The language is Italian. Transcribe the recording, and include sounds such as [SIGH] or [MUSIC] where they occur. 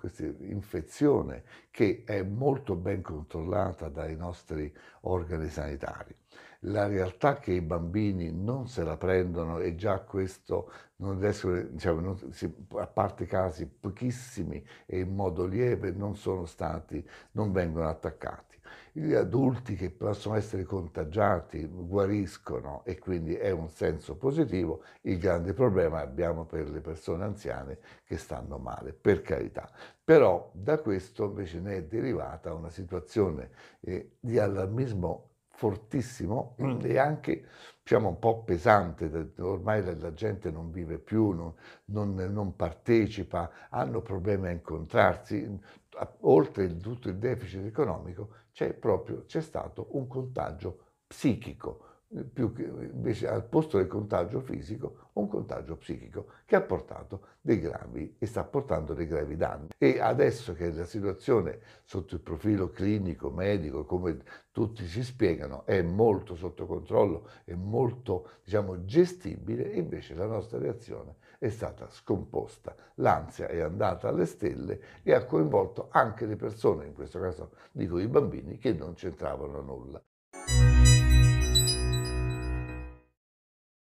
questa infezione che è molto ben controllata dai nostri organi sanitari. La realtà è che i bambini non se la prendono e già questo non riescono, diciamo, non, a parte casi pochissimi e in modo lieve, non sono stati, non vengono attaccati. Gli adulti che possono essere contagiati guariscono e quindi è un senso positivo. Il grande problema abbiamo per le persone anziane che stanno male, per carità. Però da questo invece ne è derivata una situazione eh, di allarmismo fortissimo [CLEARS THROAT] e anche diciamo, un po' pesante, ormai la, gente non vive più, non, non, non partecipa, hanno problemi a incontrarsi, oltre tutto il deficit economico, c'è proprio c'è stato un contagio psichico, eh, più che eh, invece al posto del contagio fisico un contagio psichico che ha portato dei gravi e sta portando dei gravi danni. E adesso che la situazione sotto il profilo clinico, medico, come tutti ci spiegano, è molto sotto controllo, è molto diciamo, gestibile, invece la nostra reazione è stata scomposta, l'ansia è andata alle stelle e ha coinvolto anche le persone, in questo caso dico i bambini, che non c'entravano nulla.